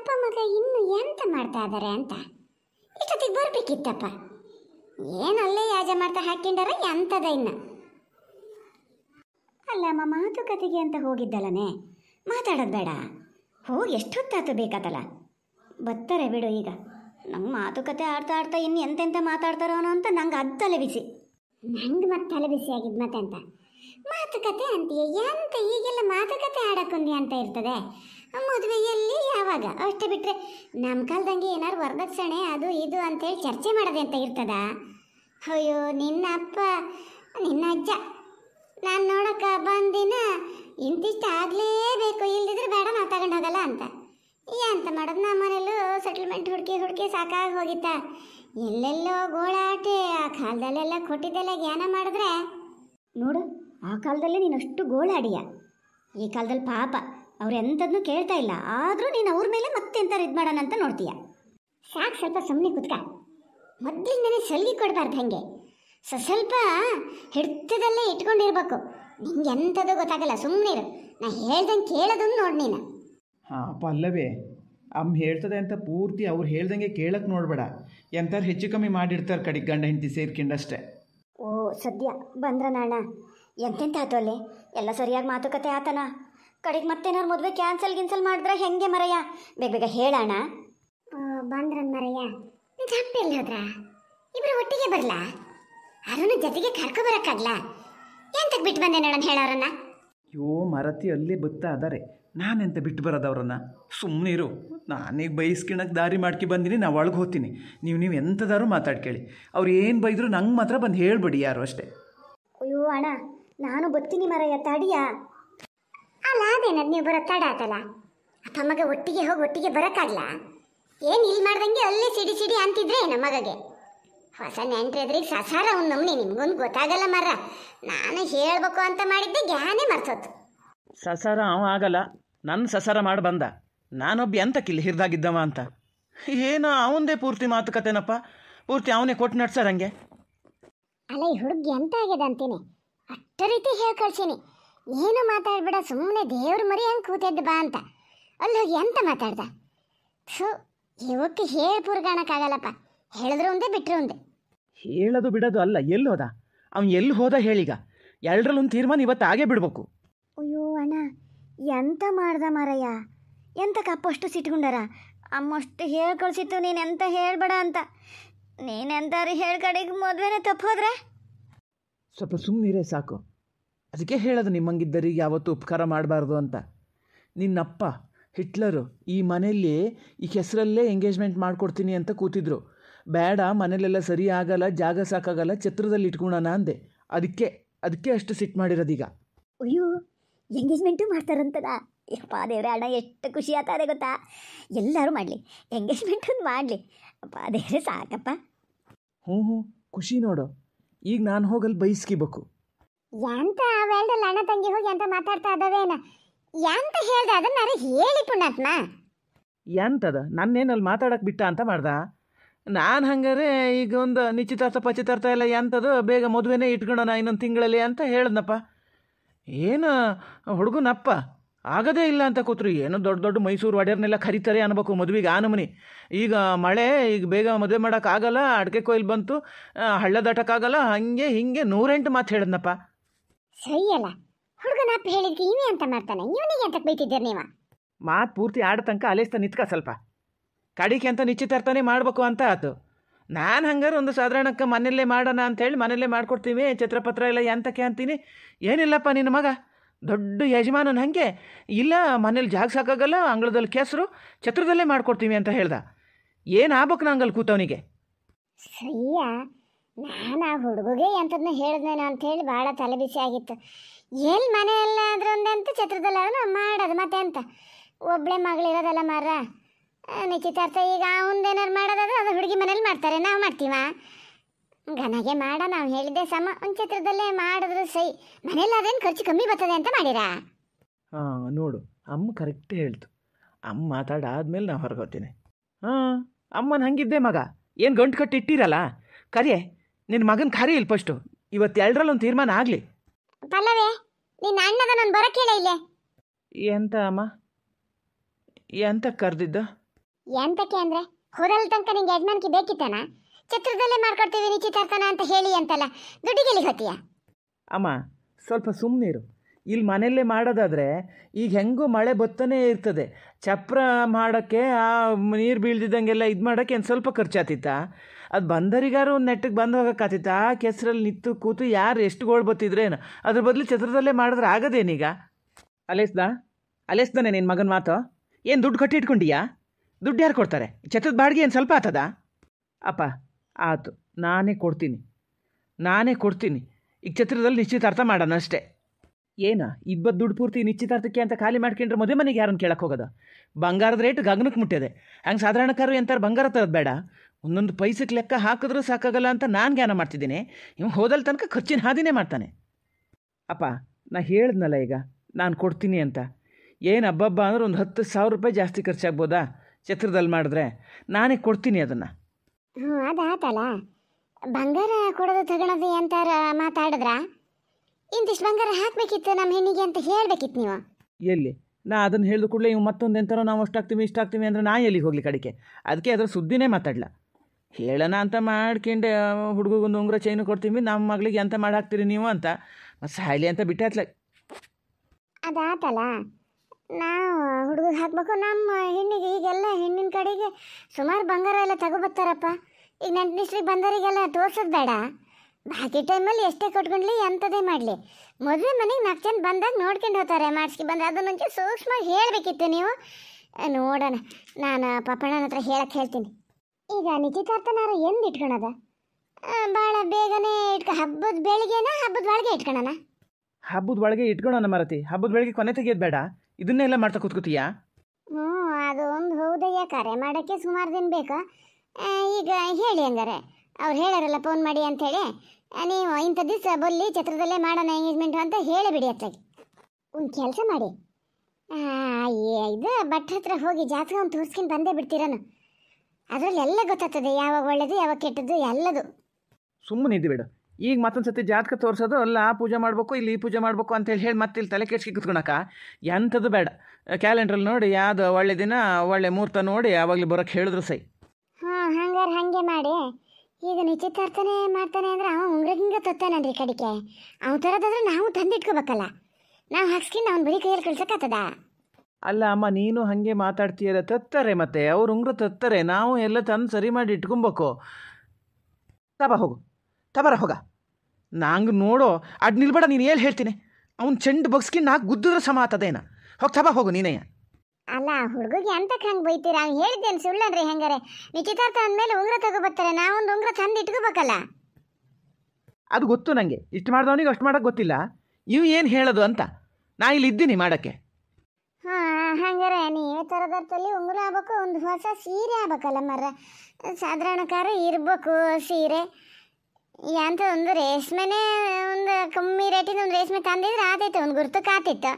ಅಪ್ಪ ಮಗ ಇನ್ನು ಎಂತ ಮಾಡ್ತಾ ಇದ್ದಾರೆ ಅಂತ ಇಷ್ಟೊತ್ತಿಗೆ ಬರಬೇಕಿತ್ತಪ್ಪ ಅಲ್ಲೇ ಯಾಜ ಮಾಡ್ತಾ ಹಾಕ್ಕೊಂಡಾರ ಎಂತದ ಇನ್ನ ಅಲ್ಲಮ್ಮ ಮಾತುಕತೆಗೆ ಅಂತ ಹೋಗಿದ್ದಲ್ಲನೆ ಮಾತಾಡೋದು ಬೇಡ ಹೋಗಿ ಎಷ್ಟೊತ್ತಾತು ಬೇಕಾತಲ್ಲ ಬರ್ತಾರೆ ಬಿಡು ಈಗ ನಮ್ಮ ಮಾತುಕತೆ ಆಡ್ತಾ ಆಡ್ತಾ ಇನ್ನು ಎಂತೆಂತ ಮಾತಾಡ್ತಾರೋ ಅಂತ ನಂಗೆ ಅದು ತಲೆ ಬಿಸಿ ನಂಗೆ ಮತ್ತೆ ತಲೆ ಬಿಸಿ ಆಗಿದ್ದು ಮತ್ತೆ ಅಂತ ಮಾತುಕತೆ ಅಂತೀಯ ಎಂತ ಈಗೆಲ್ಲ ಮಾತುಕತೆ ಆಡೋಕೊಂಡಿ ಅಂತ ಇರ್ತದೆ ಮದುವೆಯಲ್ಲಿ ಯಾವಾಗ ಅಷ್ಟೇ ಬಿಟ್ಟರೆ ನಮ್ಮ ಕಾಲದಂಗೆ ಏನಾರು ಸಣೆ ಅದು ಇದು ಅಂತೇಳಿ ಚರ್ಚೆ ಮಾಡದೆ ಅಂತ ಇರ್ತದ ಅಯ್ಯೋ ನಿನ್ನ ಅಪ್ಪ ನಿನ್ನ ಅಜ್ಜ ನಾನು ನೋಡೋಕೆ ಬಂದಿನ ಇಂತಿಷ್ಟು ಆಗಲೇಬೇಕು ಇಲ್ಲದಿದ್ರೆ ಬೇಡ ನಾವು ತಗೊಂಡು ಹೋಗಲ್ಲ ಅಂತ ಅಂತ ಮಾಡೋದು ನಮ್ಮ ಮನೇಲೂ ಸೆಟಲ್ಮೆಂಟ್ ಹುಡುಕಿ ಹುಡುಕಿ ಸಾಕಾಗಿ ಹೋಗಿತ್ತಾ ಎಲ್ಲೆಲ್ಲೋ ಗೋಳಾಟೆ ಆ ಕಾಲದಲ್ಲೆಲ್ಲ ಕೊಟ್ಟಿದ್ದೆಲ್ಲ ಜ್ಞಾನ ಮಾಡಿದ್ರೆ ನೋಡು ಆ ಕಾಲದಲ್ಲೇ ನೀನು ಅಷ್ಟು ಗೋಳಾಡಿಯ ಈ ಕಾಲದಲ್ಲಿ ಪಾಪ ಅವ್ರು ಎಂಥದ್ನೂ ಕೇಳ್ತಾ ಇಲ್ಲ ಆದರೂ ನೀನು ಅವ್ರ ಮೇಲೆ ಮತ್ತೆ ಎಂತ ಇದು ಮಾಡೋಣ ಅಂತ ನೋಡ್ತೀಯ ಸಾಕು ಸ್ವಲ್ಪ ಸುಮ್ಮನೆ ಕುತ್ಕ ಮೊದಲಿಂದನೇ ಸಲ್ಗಿ ಕೊಡಬಾರ್ದು ಹಾಗೆ ಸೊ ಸ್ವಲ್ಪ ಹಿಡ್ತದಲ್ಲೇ ಇಟ್ಕೊಂಡಿರ್ಬೇಕು ನಿಂಗೆ ಎಂಥದ್ದು ಗೊತ್ತಾಗಲ್ಲ ಸುಮ್ಮನೆ ಇರು ನಾ ಹೇಳ್ದಂಗೆ ಕೇಳೋದನ್ನು ನೋಡಿ ನೀನು ಹಾಂ ಪಲ್ಲವಿ ಅಮ್ಮ ಹೇಳ್ತದೆ ಅಂತ ಪೂರ್ತಿ ಅವ್ರು ಹೇಳ್ದಂಗೆ ಕೇಳಕ್ಕೆ ನೋಡ್ಬೇಡ ಎಂಥವ್ರು ಹೆಚ್ಚು ಕಮ್ಮಿ ಮಾಡಿರ್ತಾರೆ ಕಡೆಗೆ ಗಂಡ ಹೆಂಡತಿ ಸೇರ್ಕೊಂಡಷ್ಟೇ ಓ ಸದ್ಯ ಬಂದ್ರ ನಾಣ ಎಂತೆಂತ ಆತೋಲೆ ಎಲ್ಲ ಸರಿಯಾಗಿ ಮಾತುಕತೆ ಆತನಾ ಕಡೆಗೆ ಮತ್ತೇನಾರು ಮದುವೆ ಕ್ಯಾನ್ಸಲ್ ಗಿನ್ಸಲ್ ಮಾಡಿದ್ರೆ ಹೆಂಗೆ ಮರಯ್ಯ ಬೇಗ ಬೇಗ ಹೇಳೋಣ ಬಂದ್ರನ್ ಮರಯ್ಯ ನಿಜ ಅಪ್ಪ ಹೋದ್ರ ಇಬ್ರು ಒಟ್ಟಿಗೆ ಬರಲಾ ಅರುಣ ಜೊತೆಗೆ ಕರ್ಕೊ ಬರಕ್ಕಾಗ್ಲ ಎಂತಕ್ಕೆ ಬಿಟ್ಟು ಬಂದೆ ನೋಡೋಣ ಹೇಳೋರನ್ನ ಅಯ್ಯೋ ಮರತಿ ಅಲ್ಲಿ ಬತ್ತಾ ಅದಾರೆ ನಾನೆಂತ ಬಿಟ್ಟು ಬರೋದವ್ರನ್ನ ಸುಮ್ಮನಿರು ನಾನೀಗ ಬೈಸ್ಕಿಣಕ್ಕೆ ದಾರಿ ಮಾಡ್ಕಿ ಬಂದಿನಿ ನಾ ಒಳಗೆ ಹೋಗ್ತೀನಿ ನೀವು ನೀವು ಎಂಥದಾರು ಮಾತಾಡ್ಕೇಳಿ ಅವ್ರು ಏನು ಬೈದ್ರು ನಂಗೆ ಮಾತ್ರ ಬಂದು ಹೇಳ್ಬಿಡಿ ಯಾರು ಅಷ್ಟೇ ಅಯ್ಯೋ ಅಣ್ಣ ನಾನು ಬತ್ತೀನಿ ಮರಯ್ಯ ತಡಿಯಾ ಅಲ್ಲ ಅದೇನದು ನೀವು ಬರೋ ತಡ ಆತಲ್ಲ ಅಪ್ಪ ಮಗ ಒಟ್ಟಿಗೆ ಹೋಗಿ ಒಟ್ಟಿಗೆ ಬರೋಕ್ಕಾಗಲ್ಲ ಏನು ಇಲ್ಲಿ ಮಾಡ್ದಂಗೆ ಅಲ್ಲೇ ಸಿಡಿ ಸಿಡಿ ಅಂತಿದ್ರೆ ನಮ್ಮ ಮಗಗೆ ಹೊಸ ನೆಂಟ್ರೆದ್ರಿಗೆ ಸಸಾರ ಒಂದು ನಮ್ಮನೆ ನಿಮ್ಗೊಂದು ಗೊತ್ತಾಗಲ್ಲ ಮರ ನಾನು ಹೇಳಬೇಕು ಅಂತ ಮಾಡಿದ್ದೆ ಗ್ಯಾನೇ ಮರ್ತತ್ತು ಸಸಾರ ಅವ ಆಗಲ್ಲ ನನ್ನ ಸಸಾರ ಮಾಡಿ ಬಂದ ನಾನೊಬ್ಬ ಕಿಲ್ಲಿ ಹಿರಿದಾಗಿದ್ದವ ಅಂತ ಏನೋ ಅವಂದೇ ಪೂರ್ತಿ ಮಾತುಕತೆನಪ್ಪ ಪೂರ್ತಿ ಅವನೇ ಕೊಟ್ಟು ನಡ್ಸಾರಂಗೆ ಅಲ್ಲ ಈ ಹುಡುಗಿ ಎಂತ ಆಗ್ಯದ ಅಂತೀನಿ ರೀತಿ ಹೇಳಿ ಕಳ್ಸೀನಿ ಏನು ಮಾತಾಡ್ಬೇಡ ಸುಮ್ಮನೆ ದೇವ್ರ ಮರಿ ಹೆಂಗೆ ಕೂತಿದ್ದ ಬಾ ಅಂತ ಅಲ್ಲಿ ಹೋಗಿ ಎಂತ ಮಾತಾಡ್ದ ಥೂ ಇವಕ್ಕೆ ಹೇಳಿ ಪುರ್ಗಾಣಕ್ಕಾಗಲ್ಲಪ್ಪ ಹೇಳಿದ್ರು ಒಂದೇ ಬಿಟ್ಟರು ಒಂದೇ ಹೇಳೋದು ಬಿಡೋದು ಅಲ್ಲ ಎಲ್ಲಿ ಹೋದ ಅವ್ನು ಎಲ್ಲಿ ಹೋದ ಹೇಳೀಗ ಎರಡರಲ್ಲೊಂದು ತೀರ್ಮಾನ ಇವತ್ತು ಆಗೇ ಬಿಡ್ಬೇಕು ಅಯ್ಯೋ ಅಣ್ಣ ಎಂತ ಮಾಡ್ದ ಮಾರಯ್ಯ ಎಂತ ಕಪ್ಪಷ್ಟು ಸಿಟ್ಕೊಂಡಾರ ಅಮ್ಮಷ್ಟು ಹೇಳಿ ಕಳ್ಸಿತ್ತು ನೀನು ಎಂತ ಹೇಳ್ಬೇಡ ಅಂತ ನೀನೆಂತಾರು ಹೇಳ್ಕಡೆಗೆ ಕಡೆಗೆ ಮದುವೆನೇ ತಪ್ಪೋದ್ರೆ ಸ್ವಲ್ಪ ಸುಮ್ಮನಿರೇ ಸಾಕು ಅದಕ್ಕೆ ಹೇಳೋದು ನಿಮ್ಮಂಗಿದ್ದರಿಗೆ ಯಾವತ್ತೂ ಉಪಕಾರ ಮಾಡಬಾರ್ದು ಅಂತ ನಿನ್ನಪ್ಪ ಹಿಟ್ಲರು ಈ ಮನೆಯಲ್ಲಿ ಈ ಹೆಸರಲ್ಲೇ ಎಂಗೇಜ್ಮೆಂಟ್ ಮಾಡಿಕೊಡ್ತೀನಿ ಅಂತ ಕೂತಿದ್ರು ಬೇಡ ಮನೇಲೆಲ್ಲ ಸರಿ ಆಗಲ್ಲ ಜಾಗ ಸಾಕಾಗಲ್ಲ ಛತ್ರದಲ್ಲಿ ಇಟ್ಕೊಳೋಣ ಅಂದೆ ಅದಕ್ಕೆ ಅದಕ್ಕೆ ಅಷ್ಟು ಸಿಟ್ಟು ಮಾಡಿರೋದೀಗ ಅಯ್ಯೋ ಎಂಗೇಜ್ಮೆಂಟು ಮಾಡ್ತಾರಂತದ ಯಪ್ಪ ದೇವ್ರೆ ಅಣ್ಣ ಎಷ್ಟು ಖುಷಿ ಆಗ್ತಾರೆ ಗೊತ್ತಾ ಎಲ್ಲರೂ ಮಾಡಲಿ ಎಂಗೇಜ್ಮೆಂಟ್ ಒಂದು ಮಾಡಲಿ ಅಪ್ಪ ದೇವ್ರೆ ಸಾಕಪ್ಪ ಹ್ಞೂ ಹ್ಞೂ ಖುಷಿ ನೋಡು ಈಗ ನಾನು ಹೋಗಲ್ಲಿ ಬಯಸ್ಕಿಬೇಕು ಎಂತ ವೇಳ್ದಲ್ಲಿ ಅಣ್ಣ ತಂಗಿ ಹೋಗಿ ಅಂತ ಮಾತಾಡ್ತಾ ಇದ್ದಾವೇನ ಎಂತ ಅದನ್ನ ನಾನು ಹೇಳಿ ಪುಣ್ಯಾತ್ಮ ಎಂತದ ನನ್ನೇನಲ್ಲಿ ಮಾತಾಡಕ್ಕೆ ಬಿಟ್ಟ ಅಂತ ಮಾಡ್ದ ನಾನು ಹಂಗಾರೆ ಈಗ ಒಂದು ನಿಶ್ಚಿತಾರ್ಥ ಪಚಿತಾರ್ಥ ಎಲ್ಲ ಎಂಥದ್ದು ಬೇಗ ಮದುವೆನೇ ಇಟ್ಕೊಳ್ಳೋಣ ಇನ್ನೊಂದು ತಿಂಗಳಲ್ಲಿ ಅಂತ ಹೇಳಿದ್ನಪ್ಪ ಏನು ಹುಡುಗನಪ್ಪ ಆಗದೇ ಇಲ್ಲ ಅಂತ ಕೂತ್ರು ಏನು ದೊಡ್ಡ ದೊಡ್ಡ ಮೈಸೂರು ಒಡೆಯರ್ನೆಲ್ಲ ಕರೀತಾರೆ ಅನ್ಬೇಕು ಮದುವೆಗೆ ಆ ಈಗ ಮಳೆ ಈಗ ಬೇಗ ಮದುವೆ ಮಾಡೋಕ್ಕಾಗಲ್ಲ ಅಡಿಕೆ ಕೊಯ್ಲು ಬಂತು ಹಳ್ಳ ದಾಟೋಕ್ಕಾಗಲ್ಲ ಹಾಗೆ ಹಿಂಗೆ ನೂರೆಂಟು ಮಾತು ಹೇಳಿದ್ನಪ್ಪ ಸರಿ ಅಲ್ಲ ಹುಡುಗನ ಅಪ್ಪ ಹೇಳಿದ್ಕೆ ಇವೇ ಅಂತ ಮಾಡ್ತಾನೆ ಇವನಿಗೆ ಅಂತ ಬೈತಿದ್ದೀರಿ ನೀವ ಮಾತು ಪೂರ್ತಿ ಆಡ ತನಕ ಅಲೇಸ್ತ ನಿತ್ಕ ಸ್ವಲ್ಪ ಕಡಿಕೆ ಅಂತ ನಿಶ್ಚಿತಾರ್ಥನೇ ಮಾಡಬೇಕು ಅಂತ ಆತು ನಾನು ಹಂಗಾರೆ ಒಂದು ಸಾಧಾರಣಕ್ಕೆ ಮನೆಯಲ್ಲೇ ಮಾಡೋಣ ಹೇಳಿ ಮನೆಯಲ್ಲೇ ಮಾಡ್ಕೊಡ್ತೀವಿ ಚಿತ್ರಪತ್ರ ಇಲ್ಲ ಎಂತಕ್ಕೆ ಅಂತೀನಿ ಏನಿಲ್ಲಪ್ಪ ನಿನ್ನ ಮಗ ದೊಡ್ಡ ಯಜಮಾನನ ಹಂಗೆ ಇಲ್ಲ ಮನೇಲಿ ಜಾಗ ಸಾಕಾಗಲ್ಲ ಅಂಗಳದಲ್ಲಿ ಕೆಸರು ಛತ್ರದಲ್ಲೇ ಮಾಡ್ಕೊಡ್ತೀವಿ ಅಂತ ಹೇಳ್ದ ಆಗ್ಬೇಕು ನಂಗಲ್ಲಿ ಕೂತವನಿಗೆ ಸರಿಯಾ ನಾನು ಆ ಹುಡುಗಗೆ ಎಂಥದನ್ನ ಹೇಳಿದ್ನೇನೋ ಅಂಥೇಳಿ ಭಾಳ ತಲೆ ಬಿಸಿ ಆಗಿತ್ತು ಎಲ್ಲಿ ಮನೆಯಲ್ಲ ಅಂತ ಚಿತ್ರದಲ್ಲಾದ್ರೂ ಅದನ್ನು ಮಾಡೋದು ಮತ್ತೆ ಅಂತ ಒಬ್ಬಳೆ ಮಗಳಿರೋದಲ್ಲ ಮಾರ ನಿಶ್ಚಿತಾರ್ಥ ಈಗ ಅವಂದೇನಾರು ಮಾಡೋದಾದ್ರೆ ಅದು ಹುಡುಗಿ ಮನೇಲಿ ಮಾಡ್ತಾರೆ ನಾವು ಮಾಡ್ತೀವ ಗನಗೆ ಮಾಡ ನಾವು ಹೇಳಿದ್ದೆ ಸಮ ಒಂದು ಚಿತ್ರದಲ್ಲೇ ಮಾಡಿದ್ರು ಸೈ ಮನೇಲಿ ಅದೇನು ಖರ್ಚು ಕಮ್ಮಿ ಬರ್ತದೆ ಅಂತ ಮಾಡಿರಾ ಹಾಂ ನೋಡು ಅಮ್ಮ ಕರೆಕ್ಟ್ ಹೇಳ್ತು ಅಮ್ಮ ಮಾತಾಡಾದ್ಮೇಲೆ ನಾವು ಹೊರಗೋತೀನಿ ಹಾಂ ಅಮ್ಮನ ಹಂಗಿದ್ದೆ ಮಗ ಏನು ಗಂಟು ಕಟ್ಟಿಟ್ಟಿರಲ್ಲ ಕರೆಯೇ ನಿನ್ನ ಮಗನ ಖಾರಿ ಇಲ್ಲ ಫಸ್ಟು ಇವತ್ತು ಎರಡರಲ್ಲಿ ಒಂದು ತೀರ್ಮಾನ ಆಗಲಿ ಪಲ್ಲವಿ ನಿನ್ನ ಅಣ್ಣದ ನಾನು ಬರಕ್ಕೆ ಹೇಳ ಇಲ್ಲೇ ಎಂತ ಅಮ್ಮ ಎಂತ ಕರೆದಿದ್ದ ಎಂತಕ್ಕೆ ಅಂದ್ರೆ ಹೊರಲ್ ತನಕ ನಿಂಗೆ ಯಜಮಾನ್ಕಿ ಬೇಕಿತ್ತಾನ ಛತ್ರದಲ್ಲೇ ಮಾಡ್ಕೊಡ್ತೀವಿ ನಿಶ್ಚಿತಾರ್ಥನ ಅಂತ ಹೇಳಿ ಅಂತಲ್ಲ ದುಡ್ಡಿಗೆ ಎಲ್ಲಿ ಅಮ್ಮ ಸ್ವಲ್ಪ ಸುಮ್ಮನಿರು ಇಲ್ಲಿ ಮನೆಯಲ್ಲೇ ಮಾಡೋದಾದರೆ ಈಗ ಹೆಂಗೋ ಮಳೆ ಬತ್ತನೇ ಇರ್ತದೆ ಚಪ್ರ ಮಾಡೋಕ್ಕೆ ಆ ನೀರು ಬೀಳ್ದಿದ್ದಂಗೆಲ್ಲ ಇದು ಮಾಡೋಕ್ಕೆ ಏನು ಸ್ವಲ್ಪ ಖರ್ಚಾತಿತ್ತಾ ಅದು ಬಂದರಿಗಾರು ಒಂದು ನೆಟ್ಟಿಗೆ ಬಂದು ಹೋಗೋಕ್ಕಾತಿತ್ತು ಆ ಕೆಸರಲ್ಲಿ ನಿಂತು ಕೂತು ಯಾರು ಎಷ್ಟು ಗೋಳು ಬತ್ತಿದ್ರೇನು ಅದ್ರ ಬದಲು ಚತ್ರದಲ್ಲೇ ಮಾಡಿದ್ರೆ ಆಗೋದೇನೀಗ ಅಲೇಸ್ದ ಅಲೇಸ್ದಾನೆ ನಿನ್ನ ಮಗನ ಮಾತು ಏನು ದುಡ್ಡು ಇಟ್ಕೊಂಡಿಯಾ ದುಡ್ಡು ಯಾರು ಕೊಡ್ತಾರೆ ಛತ್ರದ ಬಾಡಿಗೆ ಏನು ಸ್ವಲ್ಪ ಆತದ ಅಪ್ಪ ಆತು ನಾನೇ ಕೊಡ್ತೀನಿ ನಾನೇ ಕೊಡ್ತೀನಿ ಈಗ ಛತ್ರದಲ್ಲಿ ನಿಶ್ಚಿತಾರ್ಥ ಮಾಡೋಣ ಅಷ್ಟೇ ಏನ ಇಬ್ಬತ್ತು ದುಡ್ಡು ಪೂರ್ತಿ ನಿಶ್ಚಿತಾರ್ಥಕ್ಕೆ ಅಂತ ಖಾಲಿ ಮಾಡ್ಕೊಂಡ್ರೆ ಮದುವೆ ಮನೆಗೆ ಯಾರನ್ನು ಕೇಳಕ್ಕೆ ಹೋಗೋದು ಬಂಗಾರದ ರೇಟ್ ಗಗನಕ್ಕೆ ಮುಟ್ಟಿದೆ ಹಂಗೆ ಸಾಧಾರಣಕಾರರು ಎಂತಾರು ಬಂಗಾರ ತರೋದು ಬೇಡ ಒಂದೊಂದು ಪೈಸಕ್ಕೆ ಲೆಕ್ಕ ಹಾಕಿದ್ರೂ ಸಾಕಾಗಲ್ಲ ಅಂತ ನಾನು ಜ್ಞಾನ ಮಾಡ್ತಿದ್ದೀನಿ ನೀವು ಹೋದಲ್ಲಿ ತನಕ ಖರ್ಚಿನ ಹಾದಿನೇ ಮಾಡ್ತಾನೆ ಅಪ್ಪ ನಾ ಹೇಳಿದ್ನಲ್ಲ ಈಗ ನಾನು ಕೊಡ್ತೀನಿ ಅಂತ ಏನು ಹಬ್ಬಬ್ಬ ಅಂದ್ರೆ ಒಂದು ಹತ್ತು ಸಾವಿರ ರೂಪಾಯಿ ಜಾಸ್ತಿ ಖರ್ಚಾಗ್ಬೋದಾ ಛತ್ರದಲ್ಲಿ ಮಾಡಿದ್ರೆ ನಾನೇ ಕೊಡ್ತೀನಿ ಅದನ್ನು ಹ್ಞೂ ಅದಾತಲ್ಲ ಬಂಗಾರ ಕೊಡೋದು ಅಂತ ಮಾತಾಡಿದ್ರ ಇಂತಿಷ್ಟು ಬಂಗಾರ ಹಾಕಬೇಕಿತ್ತು ನಮ್ಮ ಹೆಣ್ಣಿಗೆ ಅಂತ ಹೇಳಬೇಕಿತ್ತು ನೀವು ಎಲ್ಲಿ ನಾ ಅದನ್ನು ಹೇಳಿದ ಕೂಡಲೇ ಇವು ಮತ್ತೊಂದು ಎಂತಾರೋ ನಾವು ಅಷ್ಟಾಗ್ತೀವಿ ಇಷ್ಟಾಗ್ತೀವಿ ಅಂದರೆ ನಾ ಎಲ್ಲಿಗೆ ಹೋಗ್ಲಿಕ್ಕೆ ಅಡಿಕೆ ಅದಕ್ಕೆ ಅದರ ಸುದ್ದಿನೇ ಮಾತಾಡಲ್ಲ ಹೇಳೋಣ ಅಂತ ಮಾಡ್ಕೊಂಡೆ ಹುಡುಗಗೊಂದು ಉಂಗುರ ಚೈನು ಕೊಡ್ತೀನಿ ನಮ್ಮ ಮಗಳಿಗೆ ಎಂತ ಮಾಡಾಕ್ತೀರಿ ನೀವು ಅಂತ ಮತ್ತು ಅಂತ ಬಿಟ್ಟಾತ್ಲ ಅದಾತಲ್ಲ ನಾವು ಹುಡುಗಗೆ ಹಾಕಬೇಕು ನಮ್ಮ ಹೆಣ್ಣಿಗೆ ಈಗೆಲ್ಲ ಹೆಣ್ಣಿನ ಕಡೆಗೆ ಸುಮಾರು ಬಂಗಾರ ಎಲ್ಲ ತಗೋಬತ್ತಾರಪ್ಪ ಈಗ ನೆಂಟನಿಸ್ಲಿಗೆ ಬಂದವರಿಗೆಲ್ಲ ತೋರ್ಸೋದು ಬೇಡ ಬಾಕಿ ಟೈಮಲ್ಲಿ ಎಷ್ಟೇ ಕೊಟ್ಕೊಂಡ್ಲಿ ಎಂಥದೇ ಮಾಡಲಿ ಮೊದಲೇ ಮನೆಗೆ ನಾಲ್ಕು ಜನ ಬಂದಾಗ ನೋಡ್ಕೊಂಡು ಹೋಗ್ತಾರೆ ಮಾಡಿಸ್ಕಿ ಬಂದು ಮುಂಚೆ ಸೂಕ್ಷ್ಮ ಹೇಳಬೇಕಿತ್ತು ನೀವು ನೋಡೋಣ ನಾನು ಪಪ್ಪಣ್ಣನ ಹತ್ರ ಹೇಳಕ್ಕೆ ಹೇಳ್ತೀನಿ ಈಗ ನಿಶ್ಚಿತಾರ್ಥನಾರ ಎಂದು ಇಟ್ಕೊಳದ ಭಾಳ ಬೇಗನೆ ಇಟ್ಕೊ ಹಬ್ಬದ ಬೆಳಿಗ್ಗೆನ ಹಬ್ಬದ ಒಳಗೆ ಇಟ್ಕೊಳಣ ಹಬ್ಬದ ಒಳಗೆ ಇಟ್ಕೊಳೋಣ ಮರತಿ ಹಬ್ಬದ ಬೆಳಿಗ್ಗೆ ಕೊನೆ ತೆಗಿಯೋದು ಬೇಡ ಇದನ್ನೆಲ್ಲ ಮಾಡ್ತಾ ಕೂತ್ಕೋತೀಯಾ ಹ್ಞೂ ಅದು ಒಂದು ಹೌದಯ್ಯ ಕರೆ ಮಾಡೋಕ್ಕೆ ಸುಮಾರು ದಿನ ಬೇಕು ಈಗ ಹೇಳಿ ಅಂದರೆ ಅವ್ರು ಹೇಳಾರಲ್ಲ ಫೋನ್ ಮಾಡಿ ಅಂಥೇಳಿ ನೀವು ಇಂಥ ದಿವಸ ಬಲ್ಲಿ ಛತ್ರದಲ್ಲೇ ಮಾಡೋಣ ಎಂಗೇಜ್ಮೆಂಟ್ ಅಂತ ಹೇಳಿಬಿಡಿ ಅತ್ತಾಗಿ ಒಂದು ಕೆಲಸ ಮಾಡಿ ಇದು ಬಟ್ಟೆ ಹತ್ರ ಹೋಗಿ ಜಾತ್ರೆ ಒಂದು ತೋರಿಸ್ಕೊಂಡು ಬಂದೇ ಬಿಡ್ತೀರಾನು ಅದರಲ್ಲಿ ಎಲ್ಲ ಗೊತ್ತಾಗ್ತದೆ ಯಾವಾಗ ಒಳ್ಳೇದು ಯಾವಾಗ ಕೆಟ್ಟದ್ದು ಎಲ್ಲದು ಸುಮ್ಮನೆ ಬೇಡ ಈಗ ಮತ್ತೊಂದು ಸತಿ ಜಾತಕ ತೋರಿಸೋದು ಅಲ್ಲ ಆ ಪೂಜೆ ಮಾಡಬೇಕು ಇಲ್ಲಿ ಈ ಪೂಜೆ ಮಾಡಬೇಕು ಅಂತೇಳಿ ಹೇಳಿ ಮತ್ತೆ ಇಲ್ಲಿ ತಲೆ ಕೆಡ್ಸಿ ಕುತ್ಕೊಳಕ ಎಂಥದ್ದು ಬೇಡ ಕ್ಯಾಲೆಂಡ್ರಲ್ಲಿ ನೋಡಿ ಯಾವುದು ಒಳ್ಳೆ ದಿನ ಒಳ್ಳೆ ಮುಹೂರ್ತ ನೋಡಿ ಯಾವಾಗಲೂ ಬರೋಕ್ಕೆ ಹೇಳಿದ್ರು ಸೈ ಹಾಂ ಹಂಗಾರೆ ಹಾಗೆ ಮಾಡಿ ಈಗ ನಿಶ್ಚಿತಾರ್ಥನೆ ಮಾಡ್ತಾನೆ ಅಂದ್ರೆ ಅವನು ಉಂಗ್ರ ಹಿಂಗೆ ತೊತ್ತಾನನ್ರಿ ಕಡಿಕೆ ಅವ್ನು ತರೋದಾದ್ರೆ ನಾವು ತಂದಿಟ್ಕೋಬೇಕಲ್ಲ ನಾವು ಹಾಕ್ಸ್ಕೊಂಡು ಅವ್ನು ಬರೀ ಕೈಯಲ್ಲಿ ಕಳ್ಸೋಕ್ಕಾಗ್ತದಾ ಅಲ್ಲ ಅಮ್ಮ ನೀನು ಹಾಗೆ ಮಾತಾಡ್ತೀಯಲ್ಲ ತತ್ತಾರೆ ಮತ್ತೆ ಅವ್ರು ಉಂಗ್ರ ತತ್ತಾರೆ ನಾವು ಎಲ್ಲ ತಂದು ಸರಿ ಮಾಡಿ ಇಟ್ಕೊಬೇಕು ತಬ ಹೋಗು ತಬರ ಹೋಗ ನಂಗೆ ನೋಡೋ ಅಡ್ ನಿಲ್ಬೇಡ ನೀನು ಏನು ಹೇಳ್ತೀನಿ ಅವ್ನು ಚೆಂಡು ಬಗ್ಸ್ಕಿ ನಾ ಗುದ್ದಿದ್ರೆ ಸಮ ಆತದೇನ ಹೋಗಿ ತಬ ಹೋಗು ನೀನೇ ಅಲ್ಲ ಹುಡುಗಿಗೆ ಅಂತ ಹಂಗೆ ಬೈತೀರಾ ಹೇಳ್ತೇನೆ ಸುಳ್ಳನ್ರಿ ಹೆಂಗಾರೆ ನಿಶ್ಚಿತಾರ್ಥ ಅಂದಮೇಲೆ ಉಂಗುರ ತಗೋಬರ್ತಾರೆ ನಾವೊಂದು ಉಂಗ್ರ ತಂದು ಇಟ್ಕೋಬೇಕಲ್ಲ ಅದು ಗೊತ್ತು ನನಗೆ ಇಷ್ಟು ಮಾಡ್ದವನಿಗೆ ಅಷ್ಟು ಮಾಡೋಕೆ ಗೊತ್ತಿಲ್ಲ ಇವು ಏನು ಹೇಳೋದು ಅಂತ ನಾ ಇಲ್ಲಿ ಇದ್ದೀನಿ ಮಾಡೋಕ್ಕೆ ಹಂಗಾರೆ ನೀವು ತರದಲ್ಲಿ ಉಂಗುರ ಆಗ್ಬೇಕು ಒಂದು ಹೊಸ ಸೀರೆ ಆಗ್ಬೇಕಲ್ಲ ಮರ ಸಾಧಾರಣಕಾರ ಇರಬೇಕು ಸೀರೆ ಯಾಂತ ಒಂದು ರೇಷ್ಮೆನೇ ಒಂದು ಕಮ್ಮಿ ರೇಟಿನ ಒಂದು ರೇಷ್ಮೆ ತಂದಿದ್ರೆ ಆತೈತೆ ಒಂದು ಗುರ್ತು ಕಾತಿತ್ತು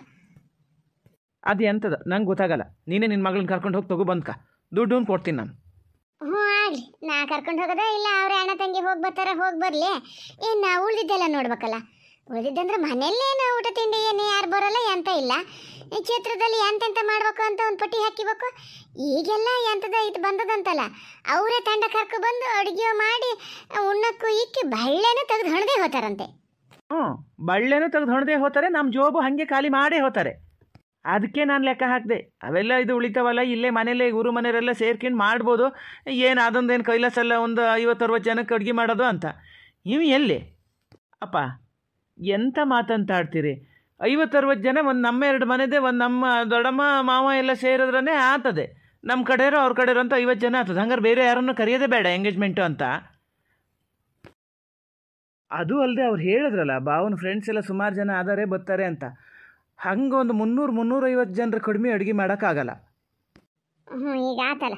ಅದು ಎಂಥದ ನಂಗೆ ಗೊತ್ತಾಗಲ್ಲ ನೀನೇ ನಿನ್ನ ಮಗಳನ್ನ ಕರ್ಕೊಂಡು ಹೋಗಿ ತಗೋ ಬಂದ್ಕ ದುಡ್ಡು ಕೊಡ್ತೀನಿ ನಾನು ಹ್ಞೂ ಆಗಲಿ ನಾ ಕರ್ಕೊಂಡು ಹೋಗೋದ ಇಲ್ಲ ಅವ್ರ ಅಣ್ಣ ತಂಗಿ ಹೋಗಿ ಬರ್ತಾರ ಹೋಗಿ ಬರಲಿ ಏನು ನಾ ಉಳಿದಿದ್ದೆಲ್ಲ ನೋಡ್ಬೇಕಲ್ಲ ಉಳಿದಿದ್ದಂದ್ರೆ ಏನು ಊಟ ತಿಂಡಿ ಏನು ಯಾರು ಬರೋಲ್ಲ ಎಂತ ಇಲ್ಲ ಈ ಕ್ಷೇತ್ರದಲ್ಲಿ ಎಂತೆಂತ ಮಾಡಬೇಕು ಅಂತ ಒಂದು ಪಟ್ಟಿ ಹಾಕಿಬೇಕು ಈಗೆಲ್ಲ ಎಂಥದ ಇದು ಬಂದದಂತಲ್ಲ ಅವರೇ ತಂಡ ಕರ್ಕೊ ಬಂದು ಅಡುಗೆ ಮಾಡಿ ಉಣ್ಣಕ್ಕೂ ಇಕ್ಕಿ ಬಳ್ಳೆನೂ ತೆಗೆದು ಹೊಣದೇ ಹೋತಾರಂತೆ ಹ್ಞೂ ಬಳ್ಳೆನೂ ತೆಗೆದು ಹೊಣದೇ ಹೋತಾರೆ ನಮ್ಮ ಜೋಬು ಹಾಗೆ ಖಾಲಿ ಮಾಡೇ ಹೋತಾರೆ ಅದಕ್ಕೆ ನಾನು ಲೆಕ್ಕ ಹಾಕಿದೆ ಅವೆಲ್ಲ ಇದು ಉಳಿತಾವಲ್ಲ ಇಲ್ಲೇ ಮನೇಲೆ ಗುರು ಮನೆಯವರೆಲ್ಲ ಸೇರ್ಕೊಂಡು ಮಾಡ್ಬೋದು ಏನು ಅದೊಂದೇನು ಕೈಲಾಸಲ್ಲ ಒಂದು ಐವತ್ತು ಅರವತ್ತು ಜನಕ್ಕೆ ಅಡುಗೆ ಮಾಡೋದು ಅಂತ ನೀವು ಎಲ್ಲಿ ಅಪ್ಪ ಎಂಥ ಮಾತಂತಾಡ್ತೀರಿ ಐವತ್ತರವತ್ತು ಜನ ಒಂದು ನಮ್ಮ ಎರಡು ಮನೆದೇ ಒಂದು ನಮ್ಮ ದೊಡ್ಡಮ್ಮ ಮಾವ ಎಲ್ಲ ಸೇರಿದ್ರೇ ಆತದೆ ನಮ್ಮ ಕಡೆಯರೋ ಅವ್ರ ಕಡೆಯರೋ ಅಂತ ಐವತ್ತು ಜನ ಆಗ್ತದೆ ಹಂಗಾರೆ ಬೇರೆ ಯಾರನ್ನು ಕರೆಯೋದೇ ಬೇಡ ಎಂಗೇಜ್ಮೆಂಟು ಅಂತ ಅದು ಅಲ್ಲದೆ ಅವ್ರು ಹೇಳಿದ್ರಲ್ಲ ಭಾವನ ಫ್ರೆಂಡ್ಸ್ ಎಲ್ಲ ಸುಮಾರು ಜನ ಆದರೆ ಬರ್ತಾರೆ ಅಂತ ಹಂಗೆ ಒಂದು ಮುನ್ನೂರು ಮುನ್ನೂರೈವತ್ತು ಜನರ ಕಡಿಮೆ ಅಡುಗೆ ಮಾಡೋಕ್ಕಾಗಲ್ಲ ಈಗ ಆತಲ್ಲ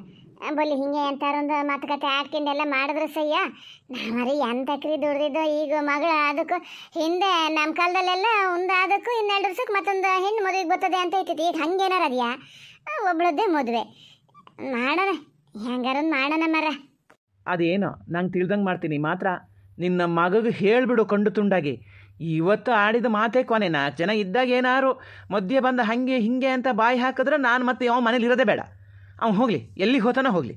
ಬಲ್ಲಿ ಹಿಂಗೆ ಒಂದು ಮಾತುಕತೆ ಆಡ್ಕೊಂಡೆಲ್ಲ ಮಾಡಿದ್ರು ಸಯ್ಯ ನಾವರಿ ಎಂತಕ್ರಿ ದುಡ್ದಿದ್ದು ಈಗ ಮಗಳು ಅದಕ್ಕೂ ಹಿಂದೆ ನಮ್ಮ ಕಾಲದಲ್ಲೆಲ್ಲ ಒಂದು ಅದಕ್ಕೂ ಇನ್ನೆರಡು ವರ್ಷಕ್ಕೆ ಮತ್ತೊಂದು ಹೆಣ್ಣು ಮದುವೆಗೆ ಬರ್ತದೆ ಅಂತ ಇರ್ತಿತ್ತು ಈಗ ಹಂಗೇನಾರ ಅದ್ಯಾ ಒಬ್ಳದ್ದೇ ಮದುವೆ ಮಾಡೋಣ ಹೆಂಗಾರೊಂದು ಮಾಡೋಣ ಮರ ಅದೇನೋ ನಂಗೆ ತಿಳ್ದಂಗೆ ಮಾಡ್ತೀನಿ ಮಾತ್ರ ನಿನ್ನ ಮಗಗೆ ಹೇಳಿಬಿಡು ಕಂಡು ತುಂಡಾಗಿ ಇವತ್ತು ಆಡಿದ ಮಾತೇ ಕೊನೆ ನಾಲ್ಕು ಜನ ಇದ್ದಾಗ ಏನಾರು ಮಧ್ಯೆ ಬಂದು ಹಾಗೆ ಹಿಂಗೆ ಅಂತ ಬಾಯಿ ಹಾಕಿದ್ರೆ ನಾನು ಮತ್ತೆ ಯಾವ ಮನೇಲಿ ಇರೋದೇ ಬೇಡ ಅವ್ನು ಹೋಗಲಿ ಎಲ್ಲಿಗೆ ಹೋತಾನೋ ಹೋಗಲಿ